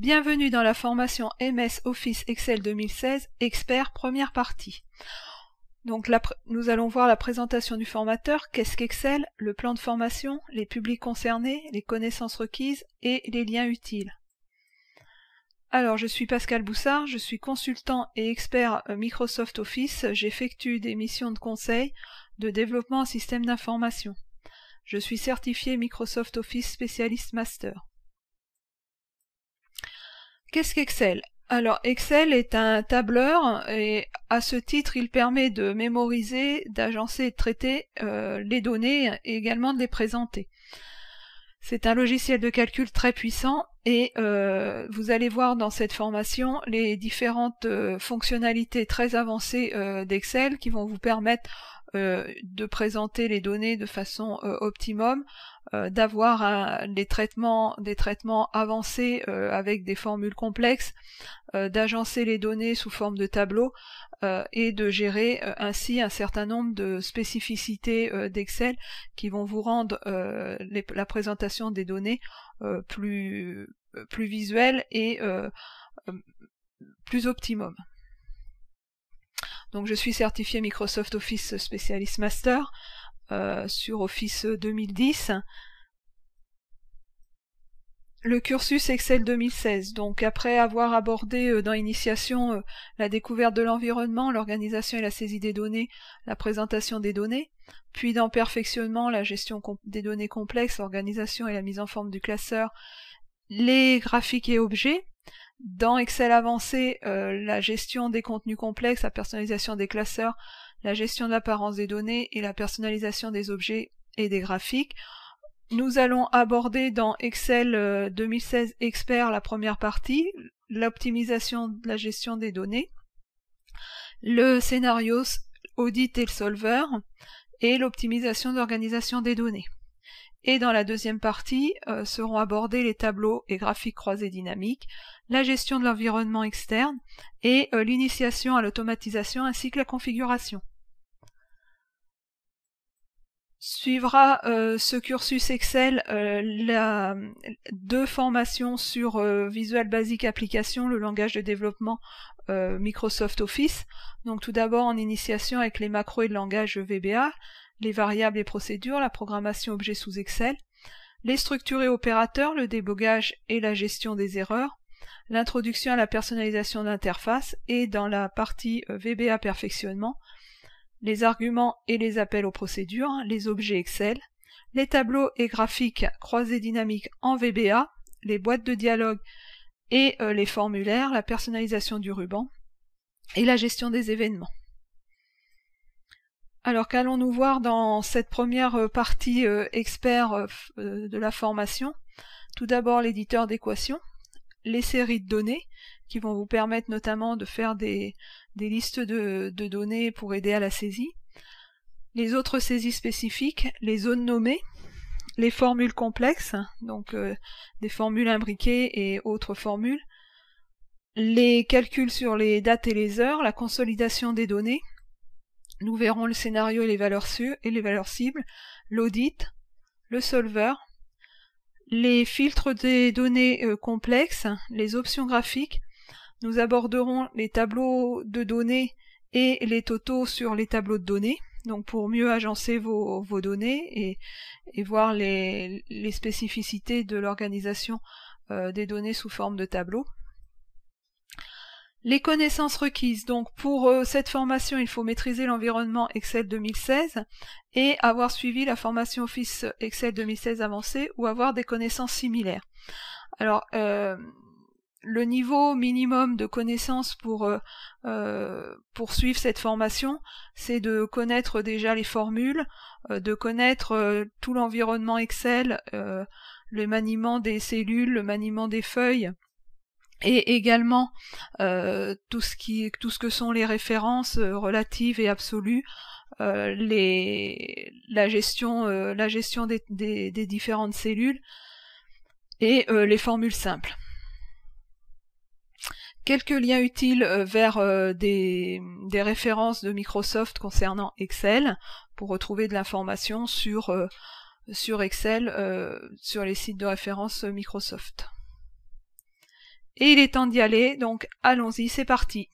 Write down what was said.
Bienvenue dans la formation MS Office Excel 2016 Expert première partie. Donc nous allons voir la présentation du formateur, qu'est-ce qu'Excel, le plan de formation, les publics concernés, les connaissances requises et les liens utiles. Alors je suis Pascal Boussard, je suis consultant et expert euh, Microsoft Office, j'effectue des missions de conseil de développement en système d'information. Je suis certifié Microsoft Office spécialiste master. Qu'est-ce qu'Excel alors Excel est un tableur et à ce titre il permet de mémoriser, d'agencer de traiter euh, les données et également de les présenter. C'est un logiciel de calcul très puissant et euh, vous allez voir dans cette formation les différentes euh, fonctionnalités très avancées d'Excel qui vont vous permettre euh, de présenter les données de façon euh, optimum, euh, d'avoir des traitements, des traitements avancés avec des formules complexes, d'agencer les données sous forme de tableaux et de gérer ainsi un certain nombre de spécificités d'Excel qui vont vous rendre la présentation des données plus plus visuelle et plus optimum. Donc je suis certifié Microsoft Office Specialist Master euh, sur Office 2010. Le cursus Excel 2016. Donc après avoir abordé euh, dans Initiation euh, la découverte de l'environnement, l'organisation et la saisie des données, la présentation des données, puis dans Perfectionnement, la gestion des données complexes, l'organisation et la mise en forme du classeur, les graphiques et objets, dans Excel avancé, euh, la gestion des contenus complexes, la personnalisation des classeurs, la gestion de l'apparence des données et la personnalisation des objets et des graphiques. Nous allons aborder dans Excel 2016 euh, Expert la première partie, l'optimisation de la gestion des données, le scénario audit et le solver, et l'optimisation d'organisation des données et dans la deuxième partie euh, seront abordés les tableaux et graphiques croisés dynamiques, la gestion de l'environnement externe et euh, l'initiation à l'automatisation ainsi que la configuration. Suivra euh, ce cursus Excel deux formations sur Visual Basic Application, le langage de développement Microsoft Office. Donc tout d'abord en initiation avec les macros et le langage VBA, les variables et procédures, la programmation objet sous Excel, les structures et opérateurs, le débogage et la gestion des erreurs, l'introduction à la personnalisation d'interface et dans la partie euh, VBA perfectionnement, les arguments et les appels aux procédures, les objets Excel, les tableaux et graphiques croisés dynamiques en VBA, les boîtes de dialogue et euh, les formulaires, la personnalisation du ruban et la gestion des événements. Alors qu'allons-nous voir dans cette première euh, partie euh, expert euh, de la formation Tout d'abord l'éditeur d'équations, les séries de données qui vont vous permettre notamment de faire des, listes de, données pour aider à la saisie, les autres saisies spécifiques, les zones nommées, les formules complexes, donc des formules imbriquées et autres formules, les calculs sur les dates et les heures, la consolidation des données, nous verrons le scénario et les valeurs, et les valeurs cibles, l'audit, le solver, les filtres des données euh, complexes, les options graphiques. Nous aborderons les tableaux de données et les totaux sur les tableaux de données, donc pour mieux agencer vos, données et, et, voir les, spécificités de l'organisation euh, des données sous forme de tableaux. Les connaissances requises, donc pour euh, cette formation, il faut maîtriser l'environnement Excel 2016 et avoir suivi la formation Office Excel 2016 avancée ou avoir des connaissances similaires. Alors, euh, le niveau minimum de connaissances pour euh, poursuivre cette formation, c'est de connaître déjà les formules, de connaître tout l'environnement Excel, le maniement des cellules, le maniement des feuilles, et également euh, tout, ce qui, tout ce que sont les références euh, relatives et absolues, euh, la gestion, la gestion des, différentes cellules et les formules simples. Quelques liens utiles vers des, des, références de Microsoft concernant Excel pour retrouver de l'information sur, sur Excel sur les sites de référence Microsoft. Et il est temps d'y aller, donc allons-y, c'est parti.